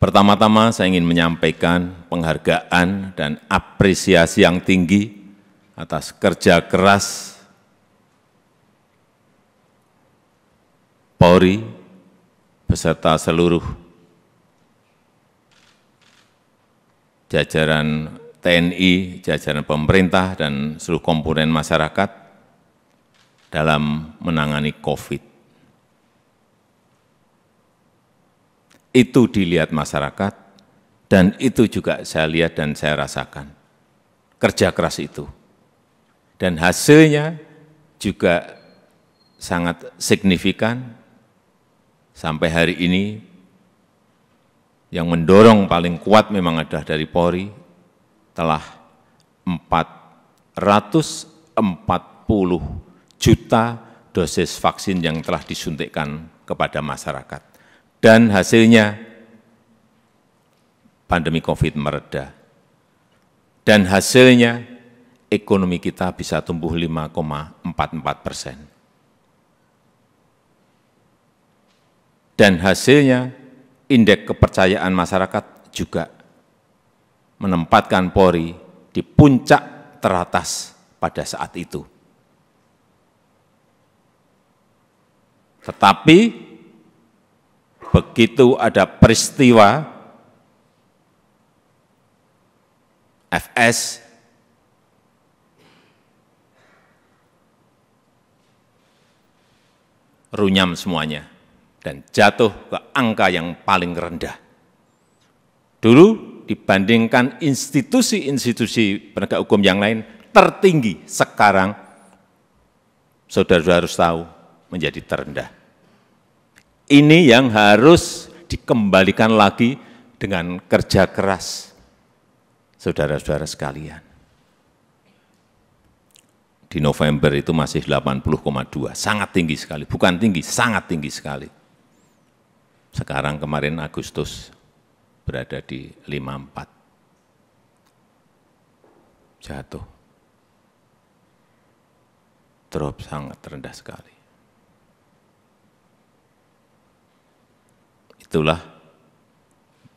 Pertama-tama saya ingin menyampaikan penghargaan dan apresiasi yang tinggi atas kerja keras Polri beserta seluruh jajaran TNI, jajaran pemerintah, dan seluruh komponen masyarakat dalam menangani COVID. Itu dilihat masyarakat, dan itu juga saya lihat dan saya rasakan. Kerja keras itu. Dan hasilnya juga sangat signifikan sampai hari ini yang mendorong paling kuat memang adalah dari Polri telah 440 juta dosis vaksin yang telah disuntikkan kepada masyarakat. Dan hasilnya pandemi COVID mereda. Dan hasilnya ekonomi kita bisa tumbuh 5,44 persen. Dan hasilnya indeks kepercayaan masyarakat juga menempatkan Polri di puncak teratas pada saat itu. Tetapi begitu ada peristiwa FS runyam semuanya dan jatuh ke angka yang paling rendah. Dulu dibandingkan institusi-institusi penegak hukum yang lain tertinggi sekarang saudara-saudara harus tahu menjadi terendah. Ini yang harus dikembalikan lagi dengan kerja keras, saudara-saudara sekalian. Di November itu masih 80,2, sangat tinggi sekali, bukan tinggi, sangat tinggi sekali. Sekarang kemarin Agustus berada di 54. Jatuh. Drop sangat rendah sekali. Itulah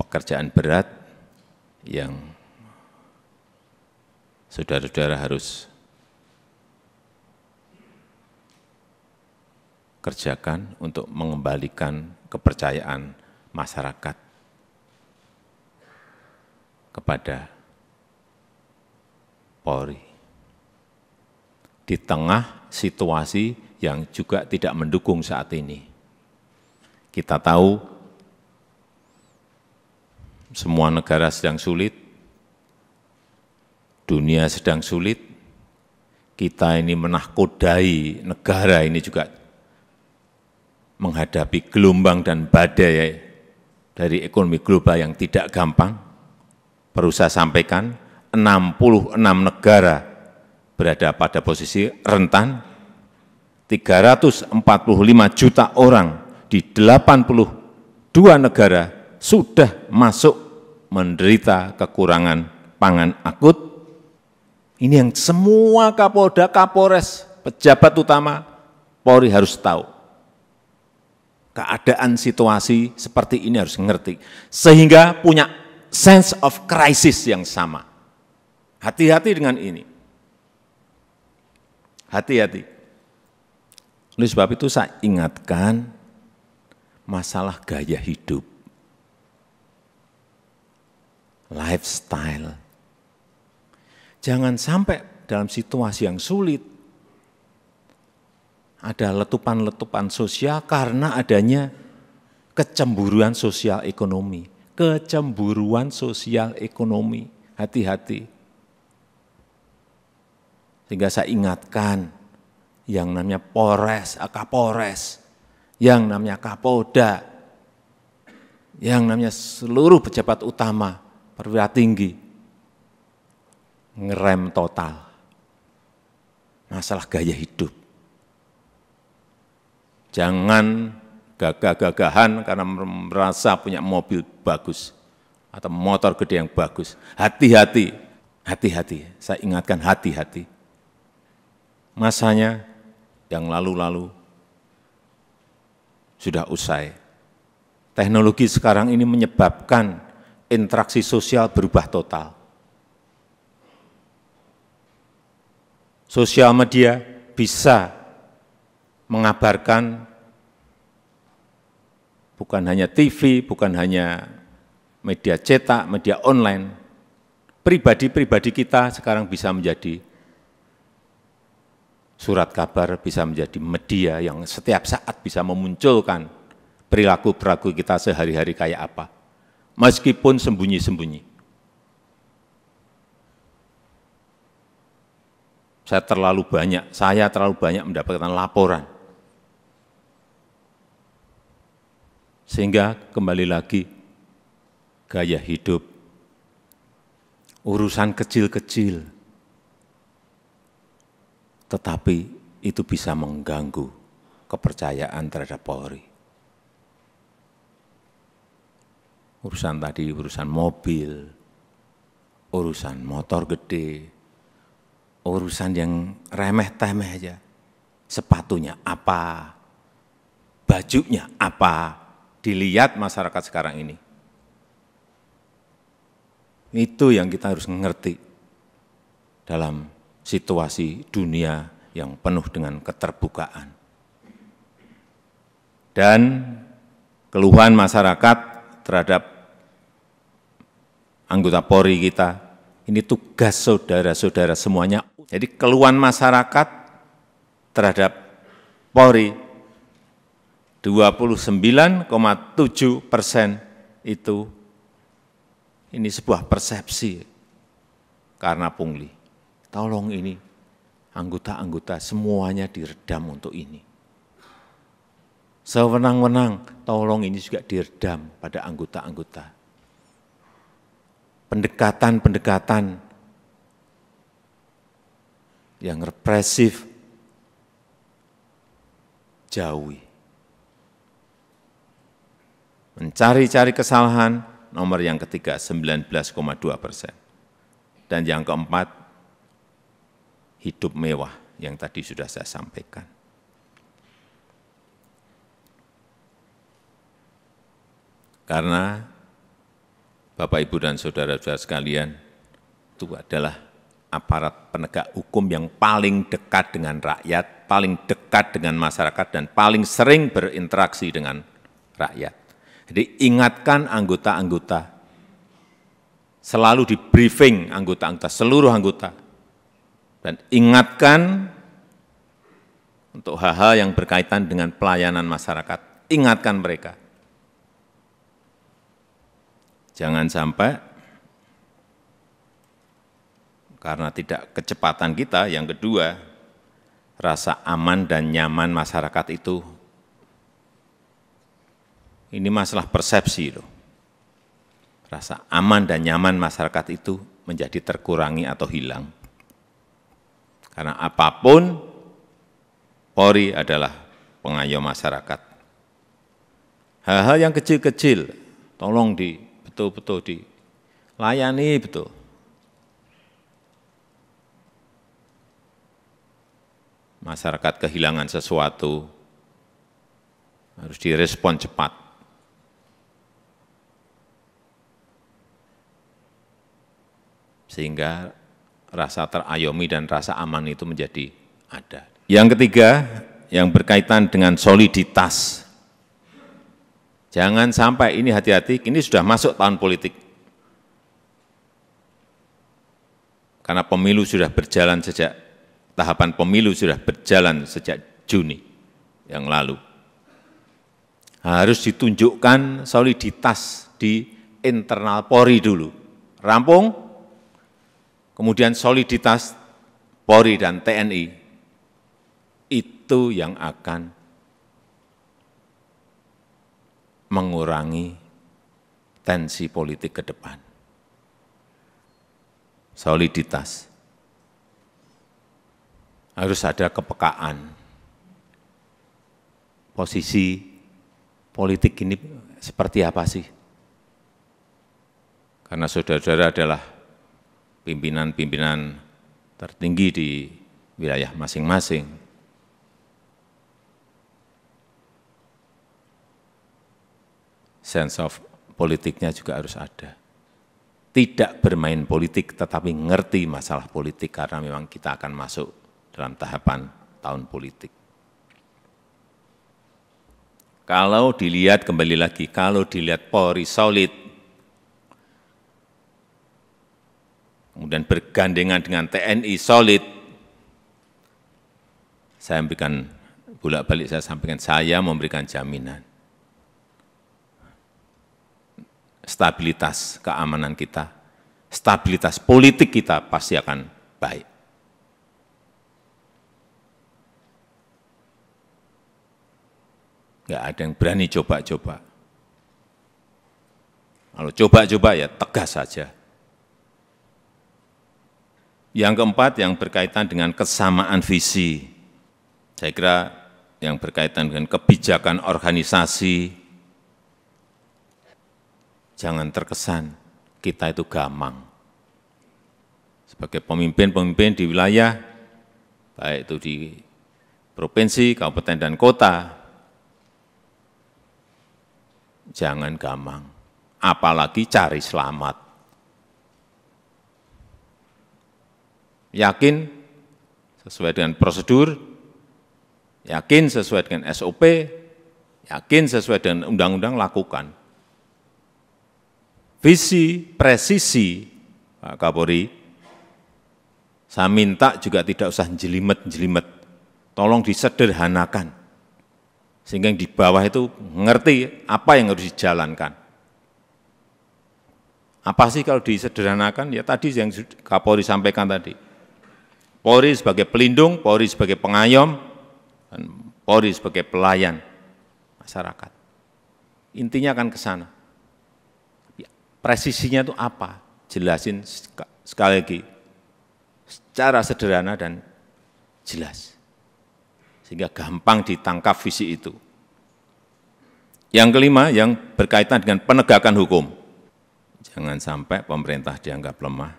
pekerjaan berat yang saudara-saudara harus kerjakan untuk mengembalikan kepercayaan masyarakat kepada Polri. Di tengah situasi yang juga tidak mendukung saat ini. Kita tahu semua negara sedang sulit, dunia sedang sulit, kita ini menakodai negara ini juga menghadapi gelombang dan badai dari ekonomi global yang tidak gampang. Perlu saya sampaikan, 66 negara berada pada posisi rentan, 345 juta orang di 82 negara sudah masuk menderita kekurangan pangan akut. Ini yang semua Kapolda, Kapolres, pejabat utama Polri harus tahu. Keadaan situasi seperti ini harus ngerti. Sehingga punya sense of crisis yang sama. Hati-hati dengan ini. Hati-hati. Oleh sebab itu saya ingatkan masalah gaya hidup lifestyle. Jangan sampai dalam situasi yang sulit ada letupan-letupan sosial karena adanya kecemburuan sosial ekonomi. Kecemburuan sosial ekonomi. Hati-hati. Sehingga saya ingatkan yang namanya Polres, akapores, yang namanya Kapolda, yang namanya seluruh pejabat utama perwira tinggi, ngerem total. Masalah gaya hidup. Jangan gagah-gagahan karena merasa punya mobil bagus atau motor gede yang bagus. Hati-hati, hati-hati. Saya ingatkan hati-hati. Masanya yang lalu-lalu sudah usai. Teknologi sekarang ini menyebabkan interaksi sosial berubah total. Sosial media bisa mengabarkan bukan hanya TV, bukan hanya media cetak, media online. Pribadi-pribadi kita sekarang bisa menjadi surat kabar, bisa menjadi media yang setiap saat bisa memunculkan perilaku-perilaku kita sehari-hari kayak apa meskipun sembunyi-sembunyi. Saya terlalu banyak, saya terlalu banyak mendapatkan laporan. Sehingga kembali lagi, gaya hidup, urusan kecil-kecil, tetapi itu bisa mengganggu kepercayaan terhadap Polri. urusan tadi, urusan mobil, urusan motor gede, urusan yang remeh-temeh aja. Sepatunya apa, bajunya apa, dilihat masyarakat sekarang ini. Itu yang kita harus mengerti dalam situasi dunia yang penuh dengan keterbukaan. Dan keluhan masyarakat terhadap anggota Polri kita, ini tugas saudara-saudara semuanya. Jadi keluhan masyarakat terhadap Polri 29,7 persen itu ini sebuah persepsi karena pungli. Tolong ini anggota-anggota semuanya diredam untuk ini. Sewenang-wenang tolong ini juga diredam pada anggota-anggota pendekatan-pendekatan yang represif, jauhi. Mencari-cari kesalahan, nomor yang ketiga 19,2 persen. Dan yang keempat, hidup mewah yang tadi sudah saya sampaikan. Karena Bapak, Ibu, dan saudara-saudara sekalian, itu adalah aparat penegak hukum yang paling dekat dengan rakyat, paling dekat dengan masyarakat, dan paling sering berinteraksi dengan rakyat. Jadi ingatkan anggota-anggota, selalu di briefing anggota-anggota, seluruh anggota, dan ingatkan untuk hal-hal yang berkaitan dengan pelayanan masyarakat. Ingatkan mereka jangan sampai karena tidak kecepatan kita, yang kedua, rasa aman dan nyaman masyarakat itu, ini masalah persepsi loh. Rasa aman dan nyaman masyarakat itu menjadi terkurangi atau hilang. Karena apapun, Polri adalah pengayom masyarakat. Hal-hal yang kecil-kecil, tolong di betul-betul dilayani betul. Masyarakat kehilangan sesuatu, harus direspon cepat. Sehingga rasa terayomi dan rasa aman itu menjadi ada. Yang ketiga, yang berkaitan dengan soliditas Jangan sampai ini hati-hati, ini sudah masuk tahun politik. Karena pemilu sudah berjalan sejak, tahapan pemilu sudah berjalan sejak Juni yang lalu. Harus ditunjukkan soliditas di internal Polri dulu. Rampung, kemudian soliditas Polri dan TNI. Itu yang akan mengurangi tensi politik ke depan. Soliditas. Harus ada kepekaan. Posisi politik ini seperti apa sih? Karena saudara-saudara adalah pimpinan-pimpinan tertinggi di wilayah masing-masing sense of politiknya juga harus ada. Tidak bermain politik tetapi ngerti masalah politik karena memang kita akan masuk dalam tahapan tahun politik. Kalau dilihat kembali lagi, kalau dilihat Polri solid, kemudian bergandengan dengan TNI solid, saya memberikan bolak-balik saya sampaikan saya memberikan jaminan stabilitas keamanan kita, stabilitas politik kita pasti akan baik. Enggak ada yang berani coba-coba. Kalau coba-coba ya tegas saja. Yang keempat yang berkaitan dengan kesamaan visi. Saya kira yang berkaitan dengan kebijakan organisasi, jangan terkesan kita itu gamang. Sebagai pemimpin-pemimpin di wilayah, baik itu di provinsi, kabupaten, dan kota, jangan gamang, apalagi cari selamat. Yakin sesuai dengan prosedur, yakin sesuai dengan SOP, yakin sesuai dengan undang-undang, lakukan visi presisi Pak Kapolri, saya minta juga tidak usah jelimet-jelimet, tolong disederhanakan, sehingga yang di bawah itu ngerti apa yang harus dijalankan. Apa sih kalau disederhanakan? Ya tadi yang Kapolri sampaikan tadi, Polri sebagai pelindung, Polri sebagai pengayom, dan Polri sebagai pelayan masyarakat. Intinya akan ke sana presisinya itu apa? Jelasin sekali lagi secara sederhana dan jelas. Sehingga gampang ditangkap visi itu. Yang kelima, yang berkaitan dengan penegakan hukum. Jangan sampai pemerintah dianggap lemah,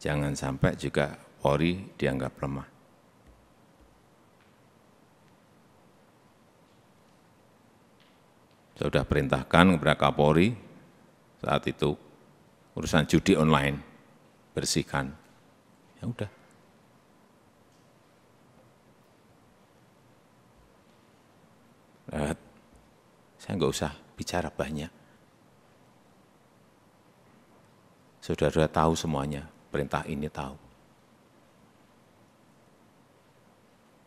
jangan sampai juga Polri dianggap lemah. Saya sudah perintahkan kepada Kapolri saat itu urusan judi online bersihkan ya udah saya nggak usah bicara banyak saudara-saudara tahu semuanya perintah ini tahu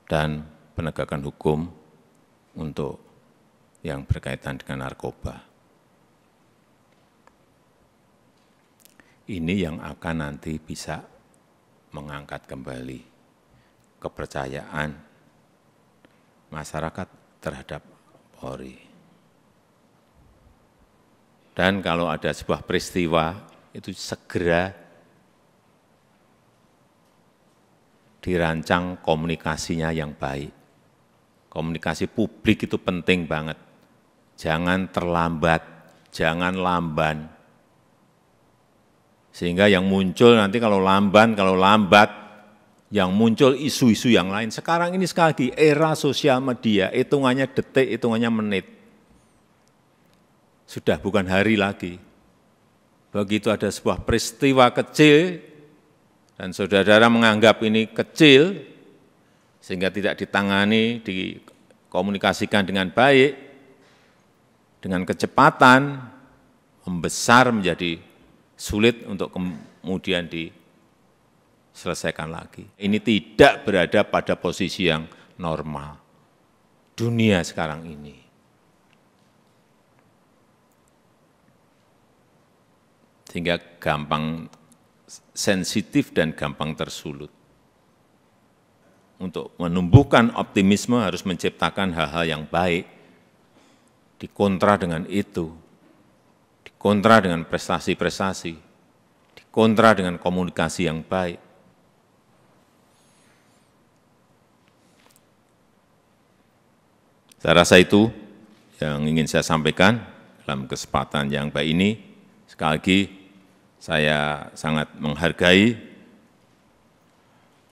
dan penegakan hukum untuk yang berkaitan dengan narkoba ini yang akan nanti bisa mengangkat kembali kepercayaan masyarakat terhadap Polri. Dan kalau ada sebuah peristiwa, itu segera dirancang komunikasinya yang baik. Komunikasi publik itu penting banget. Jangan terlambat, jangan lamban. Sehingga yang muncul nanti kalau lamban, kalau lambat, yang muncul isu-isu yang lain. Sekarang ini sekali lagi era sosial media, hitungannya detik, hitungannya menit. Sudah bukan hari lagi. Begitu ada sebuah peristiwa kecil, dan saudara-saudara menganggap ini kecil, sehingga tidak ditangani, dikomunikasikan dengan baik, dengan kecepatan, membesar menjadi sulit untuk kemudian diselesaikan lagi. Ini tidak berada pada posisi yang normal dunia sekarang ini. Sehingga gampang sensitif dan gampang tersulut. Untuk menumbuhkan optimisme harus menciptakan hal-hal yang baik, dikontra dengan itu, kontra dengan prestasi-prestasi, kontra dengan komunikasi yang baik. Saya rasa itu yang ingin saya sampaikan dalam kesempatan yang baik ini. Sekali lagi, saya sangat menghargai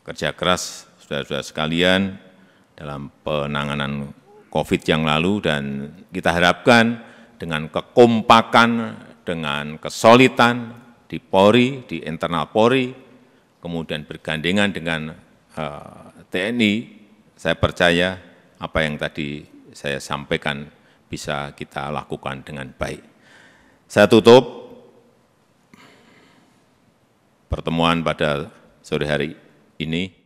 kerja keras saudara-saudara sekalian dalam penanganan COVID yang lalu dan kita harapkan dengan kekompakan, dengan kesolidan di Polri, di internal Polri, kemudian bergandengan dengan uh, eh, TNI, saya percaya apa yang tadi saya sampaikan bisa kita lakukan dengan baik. Saya tutup pertemuan pada sore hari ini.